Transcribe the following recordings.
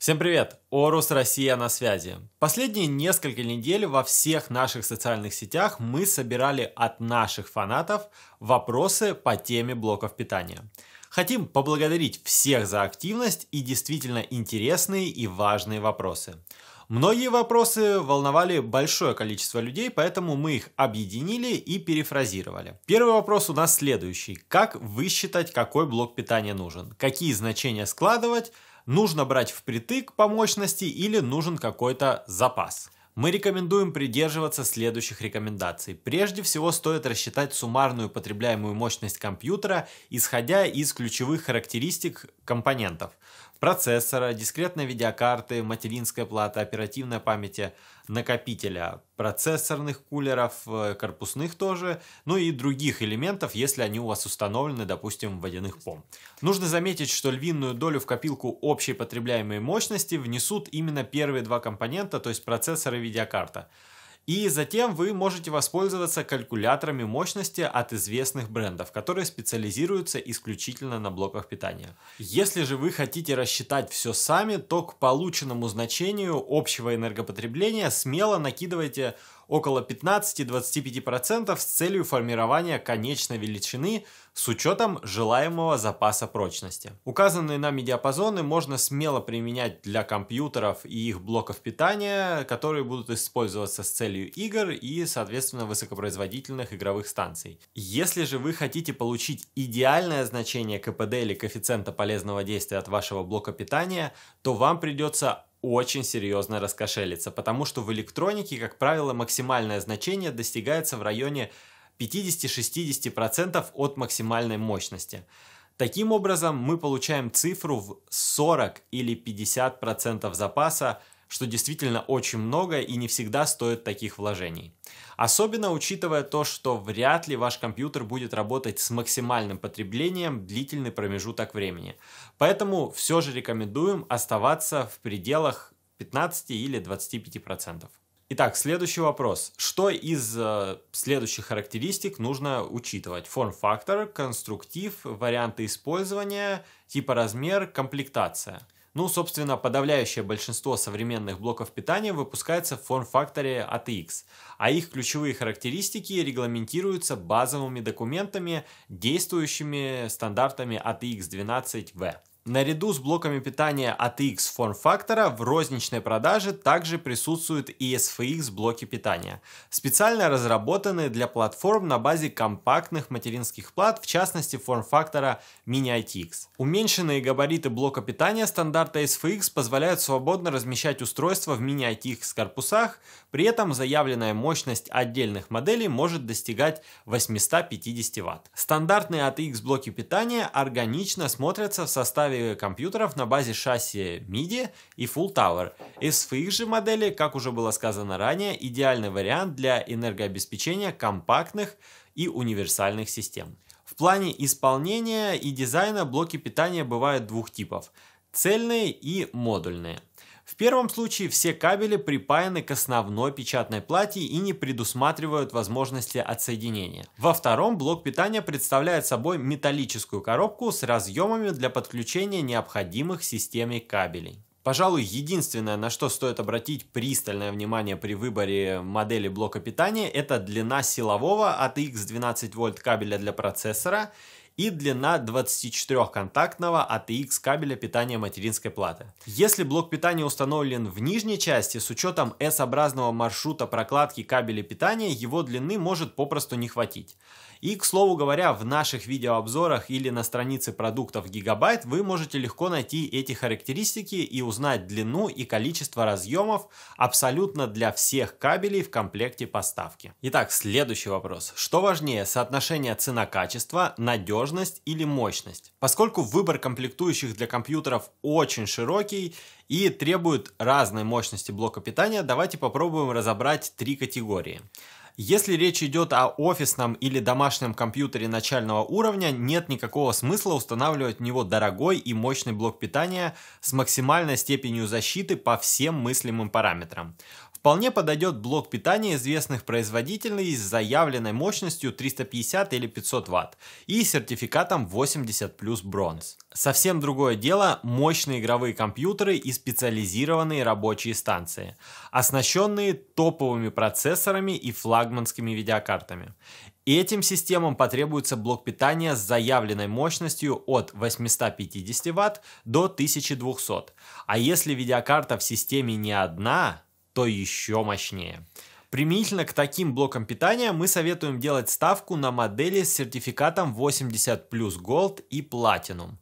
Всем привет! Орус Россия на связи. Последние несколько недель во всех наших социальных сетях мы собирали от наших фанатов вопросы по теме блоков питания. Хотим поблагодарить всех за активность и действительно интересные и важные вопросы. Многие вопросы волновали большое количество людей, поэтому мы их объединили и перефразировали. Первый вопрос у нас следующий. Как высчитать, какой блок питания нужен? Какие значения складывать? Нужно брать впритык по мощности или нужен какой-то запас. Мы рекомендуем придерживаться следующих рекомендаций. Прежде всего стоит рассчитать суммарную потребляемую мощность компьютера, исходя из ключевых характеристик компонентов процессора, дискретной видеокарты, материнской платы, оперативной памяти, э, накопителя, процессорных кулеров, э, корпусных тоже, ну и других элементов, если они у вас установлены, допустим, в водяных пом. Нужно заметить, что львиную долю в копилку общей потребляемой мощности внесут именно первые два компонента, то есть процессор и видеокарта. И затем вы можете воспользоваться калькуляторами мощности от известных брендов, которые специализируются исключительно на блоках питания. Если же вы хотите рассчитать все сами, то к полученному значению общего энергопотребления смело накидывайте около 15-25% с целью формирования конечной величины с учетом желаемого запаса прочности. Указанные нами диапазоны можно смело применять для компьютеров и их блоков питания, которые будут использоваться с целью игр и, соответственно, высокопроизводительных игровых станций. Если же вы хотите получить идеальное значение КПД или коэффициента полезного действия от вашего блока питания, то вам придется очень серьезно раскошелиться, потому что в электронике, как правило, максимальное значение достигается в районе 50-60% от максимальной мощности. Таким образом, мы получаем цифру в 40 или 50% запаса что действительно очень много и не всегда стоит таких вложений. Особенно учитывая то, что вряд ли ваш компьютер будет работать с максимальным потреблением длительный промежуток времени. Поэтому все же рекомендуем оставаться в пределах 15 или 25%. Итак, следующий вопрос. Что из э, следующих характеристик нужно учитывать? Форм-фактор, конструктив, варианты использования, типа размер, комплектация – ну, собственно, подавляющее большинство современных блоков питания выпускается в форм-факторе ATX, а, а их ключевые характеристики регламентируются базовыми документами, действующими стандартами ATX-12V. А Наряду с блоками питания ATX X форм-фактора в розничной продаже также присутствуют и SFX блоки питания, специально разработанные для платформ на базе компактных материнских плат, в частности форм-фактора Mini ITX. Уменьшенные габариты блока питания стандарта SFX позволяют свободно размещать устройства в Mini ITX корпусах, при этом заявленная мощность отдельных моделей может достигать 850 Вт. Стандартные ATX блоки питания органично смотрятся в составе составе компьютеров на базе шасси MIDI и Full Tower. Из своих же моделей, как уже было сказано ранее, идеальный вариант для энергообеспечения компактных и универсальных систем. В плане исполнения и дизайна блоки питания бывают двух типов – цельные и модульные – в первом случае все кабели припаяны к основной печатной плате и не предусматривают возможности отсоединения. Во втором блок питания представляет собой металлическую коробку с разъемами для подключения необходимых системе кабелей. Пожалуй, единственное, на что стоит обратить пристальное внимание при выборе модели блока питания, это длина силового от X12 вольт кабеля для процессора и длина 24-контактного ATX кабеля питания материнской платы. Если блок питания установлен в нижней части, с учетом S-образного маршрута прокладки кабеля питания, его длины может попросту не хватить. И, к слову говоря, в наших видеообзорах или на странице продуктов Gigabyte вы можете легко найти эти характеристики и узнать длину и количество разъемов абсолютно для всех кабелей в комплекте поставки. Итак, следующий вопрос. Что важнее, соотношение цена-качество, надежность или мощность? Поскольку выбор комплектующих для компьютеров очень широкий, и требует разной мощности блока питания, давайте попробуем разобрать три категории. Если речь идет о офисном или домашнем компьютере начального уровня, нет никакого смысла устанавливать в него дорогой и мощный блок питания с максимальной степенью защиты по всем мыслимым параметрам. Вполне подойдет блок питания известных производителей с заявленной мощностью 350 или 500 Вт и сертификатом 80 плюс бронз. Совсем другое дело мощные игровые компьютеры и специализированные рабочие станции, оснащенные топовыми процессорами и флагманскими видеокартами. Этим системам потребуется блок питания с заявленной мощностью от 850 Вт до 1200. А если видеокарта в системе не одна, то еще мощнее. Применительно к таким блокам питания мы советуем делать ставку на модели с сертификатом 80 плюс Gold и Platinum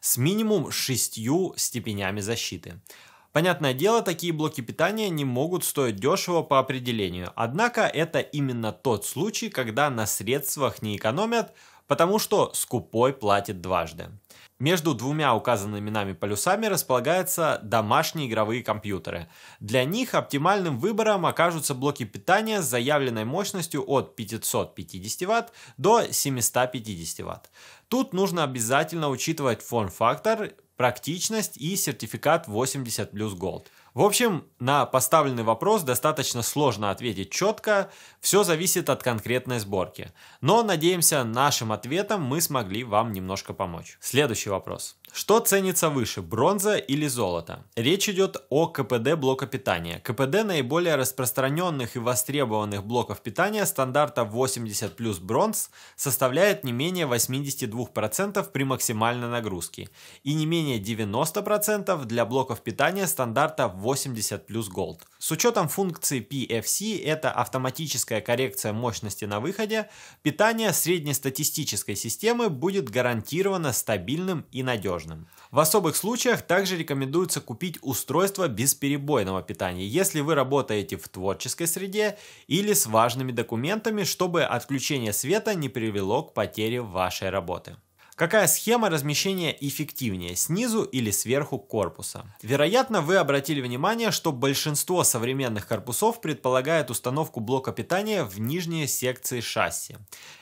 с минимум шестью степенями защиты. Понятное дело, такие блоки питания не могут стоить дешево по определению, однако это именно тот случай, когда на средствах не экономят, потому что скупой платит дважды. Между двумя указанными нами полюсами располагаются домашние игровые компьютеры. Для них оптимальным выбором окажутся блоки питания с заявленной мощностью от 550 Вт до 750 Вт. Тут нужно обязательно учитывать форм-фактор, практичность и сертификат 80 плюс Gold. В общем, на поставленный вопрос достаточно сложно ответить четко, все зависит от конкретной сборки. Но, надеемся, нашим ответом мы смогли вам немножко помочь. Следующий вопрос. Что ценится выше, бронза или золото? Речь идет о КПД блока питания. КПД наиболее распространенных и востребованных блоков питания стандарта 80 плюс бронз составляет не менее 82% при максимальной нагрузке и не менее 90% для блоков питания стандарта 80 80 плюс Gold. С учетом функции PFC, это автоматическая коррекция мощности на выходе, питание среднестатистической системы будет гарантированно стабильным и надежным. В особых случаях также рекомендуется купить устройство бесперебойного питания, если вы работаете в творческой среде или с важными документами, чтобы отключение света не привело к потере вашей работы. Какая схема размещения эффективнее, снизу или сверху корпуса? Вероятно, вы обратили внимание, что большинство современных корпусов предполагает установку блока питания в нижние секции шасси.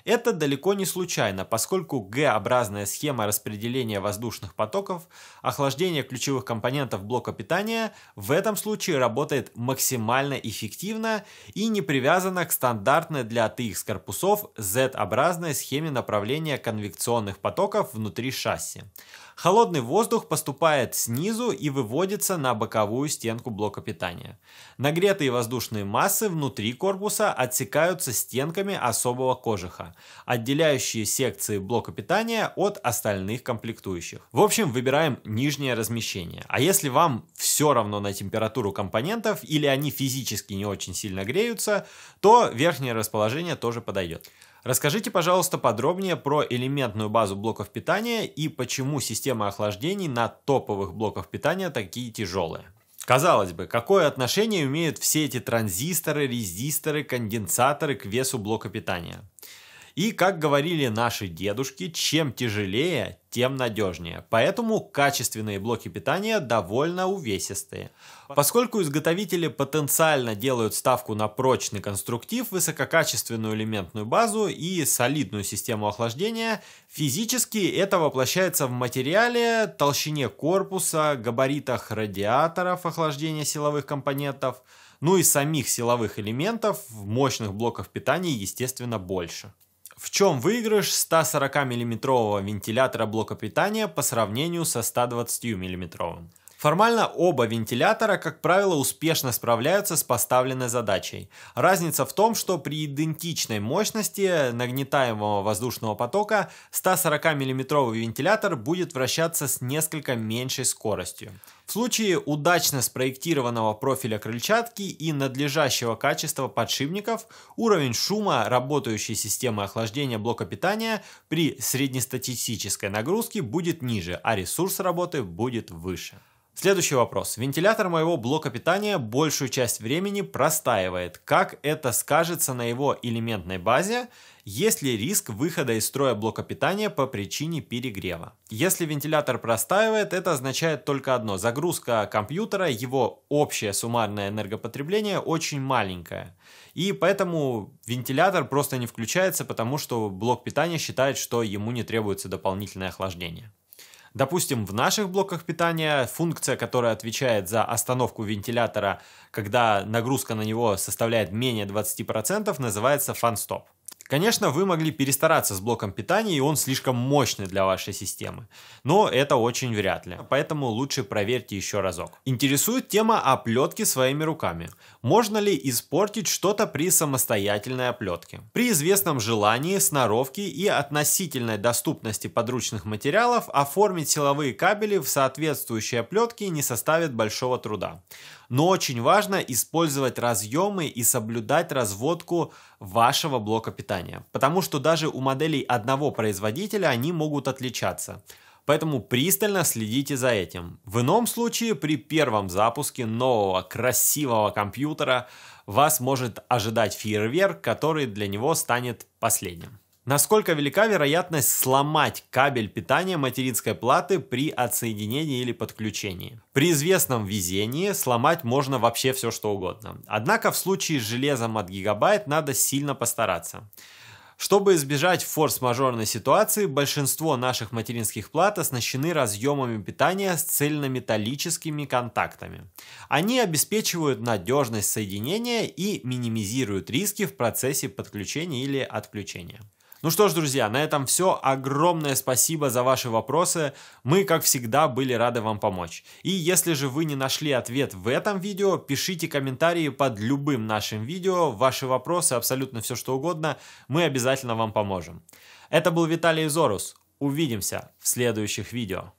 Это далеко не случайно, поскольку Г-образная схема распределения воздушных потоков, охлаждение ключевых компонентов блока питания в этом случае работает максимально эффективно и не привязана к стандартной для ATX корпусов Z-образной схеме направления конвекционных потоков потоков внутри шасси. Холодный воздух поступает снизу и выводится на боковую стенку блока питания. Нагретые воздушные массы внутри корпуса отсекаются стенками особого кожуха, отделяющие секции блока питания от остальных комплектующих. В общем, выбираем нижнее размещение. А если вам все равно на температуру компонентов или они физически не очень сильно греются, то верхнее расположение тоже подойдет. Расскажите, пожалуйста, подробнее про элементную базу блоков питания и почему системы охлаждений на топовых блоках питания такие тяжелые. Казалось бы, какое отношение имеют все эти транзисторы, резисторы, конденсаторы к весу блока питания? И, как говорили наши дедушки, чем тяжелее, тем надежнее. Поэтому качественные блоки питания довольно увесистые. Поскольку изготовители потенциально делают ставку на прочный конструктив, высококачественную элементную базу и солидную систему охлаждения, физически это воплощается в материале, толщине корпуса, габаритах радиаторов охлаждения силовых компонентов, ну и самих силовых элементов в мощных блоках питания, естественно, больше. В чем выигрыш 140 миллиметрового вентилятора блока питания по сравнению со 120 миллиметровым? Формально оба вентилятора, как правило, успешно справляются с поставленной задачей. Разница в том, что при идентичной мощности нагнетаемого воздушного потока 140 миллиметровый вентилятор будет вращаться с несколько меньшей скоростью. В случае удачно спроектированного профиля крыльчатки и надлежащего качества подшипников, уровень шума работающей системы охлаждения блока питания при среднестатистической нагрузке будет ниже, а ресурс работы будет выше. Следующий вопрос. Вентилятор моего блока питания большую часть времени простаивает. Как это скажется на его элементной базе? Есть ли риск выхода из строя блока питания по причине перегрева? Если вентилятор простаивает, это означает только одно. Загрузка компьютера, его общее суммарное энергопотребление очень маленькое. И поэтому вентилятор просто не включается, потому что блок питания считает, что ему не требуется дополнительное охлаждение. Допустим, в наших блоках питания функция, которая отвечает за остановку вентилятора, когда нагрузка на него составляет менее 20%, называется фанстоп. Конечно, вы могли перестараться с блоком питания, и он слишком мощный для вашей системы. Но это очень вряд ли, поэтому лучше проверьте еще разок. Интересует тема оплетки своими руками. Можно ли испортить что-то при самостоятельной оплетке? При известном желании, сноровке и относительной доступности подручных материалов оформить силовые кабели в соответствующие оплетки не составит большого труда. Но очень важно использовать разъемы и соблюдать разводку вашего блока питания, потому что даже у моделей одного производителя они могут отличаться. Поэтому пристально следите за этим. В ином случае при первом запуске нового красивого компьютера вас может ожидать фейерверк, который для него станет последним. Насколько велика вероятность сломать кабель питания материнской платы при отсоединении или подключении? При известном везении сломать можно вообще все что угодно. Однако в случае с железом от гигабайт надо сильно постараться. Чтобы избежать форс-мажорной ситуации, большинство наших материнских плат оснащены разъемами питания с цельнометаллическими контактами. Они обеспечивают надежность соединения и минимизируют риски в процессе подключения или отключения. Ну что ж, друзья, на этом все. Огромное спасибо за ваши вопросы. Мы, как всегда, были рады вам помочь. И если же вы не нашли ответ в этом видео, пишите комментарии под любым нашим видео, ваши вопросы, абсолютно все что угодно. Мы обязательно вам поможем. Это был Виталий Зорус. Увидимся в следующих видео.